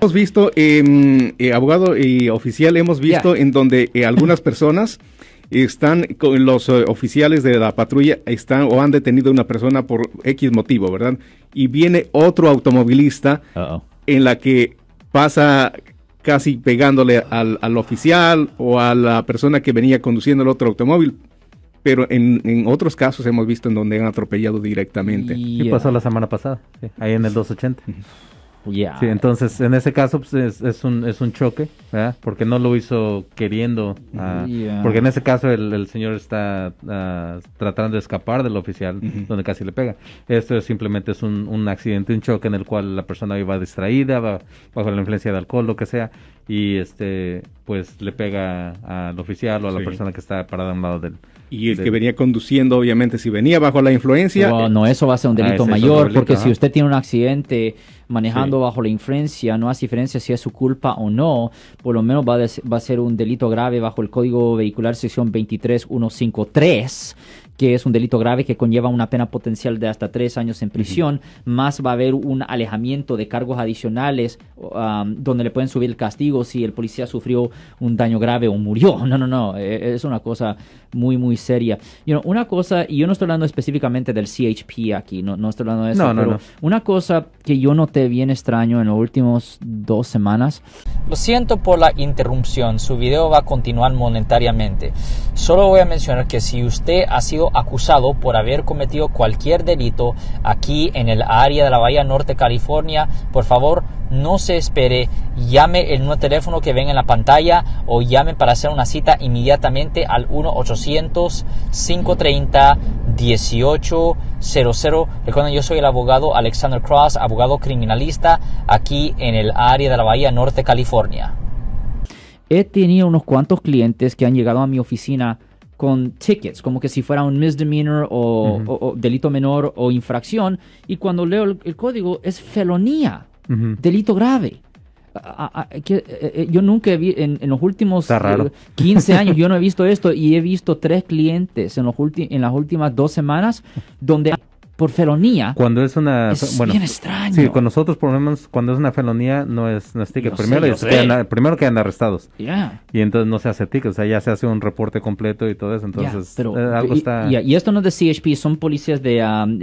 Hemos visto, em, eh, abogado y oficial, hemos visto en donde eh, algunas personas están con los eh, oficiales de la patrulla están o han detenido a una persona por X motivo, ¿verdad? Y viene otro automovilista en la que pasa casi pegándole al, al, oficial o a la persona que venía conduciendo el otro automóvil. Pero en, en otros casos hemos visto en donde han atropellado directamente. Y pasó la semana pasada, ahí en el 280 entonces en ese caso pues, es, un, es un choque, Porque no lo hizo queriendo. Ah, porque en ese caso el, señor está ah, tratando de escapar del oficial donde casi le pega. Esto simplemente es un, accidente, un choque en el cual la persona iba distraída, bajo la influencia de alcohol, lo que sea, y este pues le pega al oficial o a la persona que está parada a un lado del, y el que venía conduciendo, obviamente, si venía bajo la influencia. no, eso va a ser un ah, delito mayor, porque si usted tiene un accidente manejando bajo la influencia, no hace diferencia si es su culpa o no, por lo menos va va a ser un delito grave bajo el Código Vehicular sección 23153 que es un delito grave que conlleva una pena potencial de hasta tres años en prisión, más va a haber un alejamiento de cargos adicionales um, donde le pueden subir el castigo si el policía sufrió un daño grave o murió. No, no, no, e, es una cosa muy, muy seria. una cosa, y yo no estoy hablando específicamente del CHP aquí, no, no estoy hablando de eso, pero una cosa que yo noté bien extraño en los últimos dos semanas. Lo siento por la interrupción, su video va a continuar monetariamente. Solo voy a mencionar que si usted ha sido acusado por haber cometido cualquier delito aquí en el área de la Bahía Norte, California, por favor no se espere, llame el nuevo teléfono que ven en la pantalla o llame para hacer una cita inmediatamente al 1-800-530-1800. Recuerden, yo soy el abogado Alexander Cross, abogado criminalista aquí en el área de la Bahía Norte, California. He tenido unos cuantos clientes que han llegado a mi oficina con tickets, como que si fuera un misdemeanor o, delito menor o infracción. Y cuando leo el, código es felonía, delito grave. Eh, eh, yo nunca vi, en, en los últimos 15 eh, años, yo no he visto esto y he visto tres clientes en, los en las últimas dos semanas donde por felonía. Cuando es una. Es bien extraño. Sí, con nosotros, por lo menos, cuando es una felonía, no es, ticket. primero, quedan, arrestados. Ya. Y entonces no se hace ticket. O sea, ya se hace un reporte completo y todo eso. Entonces, eh, algo y, está. y esto no es de CHP, son policías de. Um,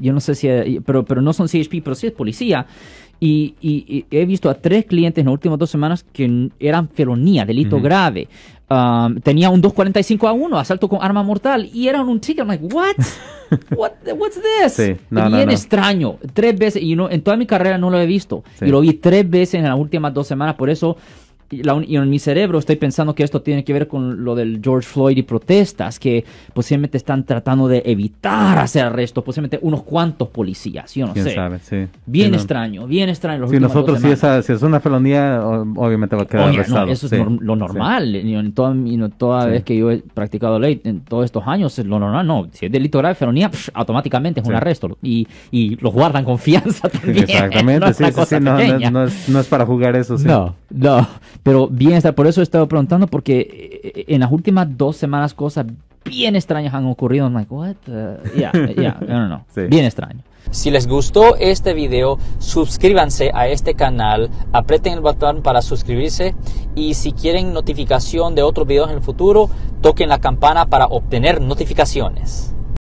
yo no sé si. Eh, pero, pero no son CHP, pero sí es policía. Y, he visto a tres clientes en las últimas dos semanas que eran felonía, delito grave. Um, tenía un 245 a 1, asalto con arma mortal, y eran un ticket. I'm like, what? What, what's this? Bien extraño. Tres veces, y no, en toda mi carrera no lo he visto. Y lo vi tres veces en las últimas dos semanas. Por eso y, en mi cerebro estoy pensando que esto tiene que ver con lo del George Floyd y protestas, que posiblemente están tratando de evitar hacer arrestos, posiblemente unos cuantos policías, yo no sé. Bien extraño, bien extraño. Los nosotros, si, es una felonía, obviamente va a quedar arrestado. eso es lo normal. Eh, toda, vez que yo he practicado ley en todos estos años, es lo normal no. Si es delito grave, felonía, automáticamente es un arresto. Y, y los guardan confianza también. Exactamente, sí, sí, no, es, no es para jugar eso, sí. No, no. Pero bien por eso he estado preguntando, porque eh, eh, en las últimas dos semanas cosas bien extrañas han ocurrido. like, what? Ya, yeah, yeah, I Bien extraño. Si les gustó este video, suscríbanse a este canal, aprieten el botón para suscribirse y si quieren notificación de otros videos en el futuro, toquen la campana para obtener notificaciones.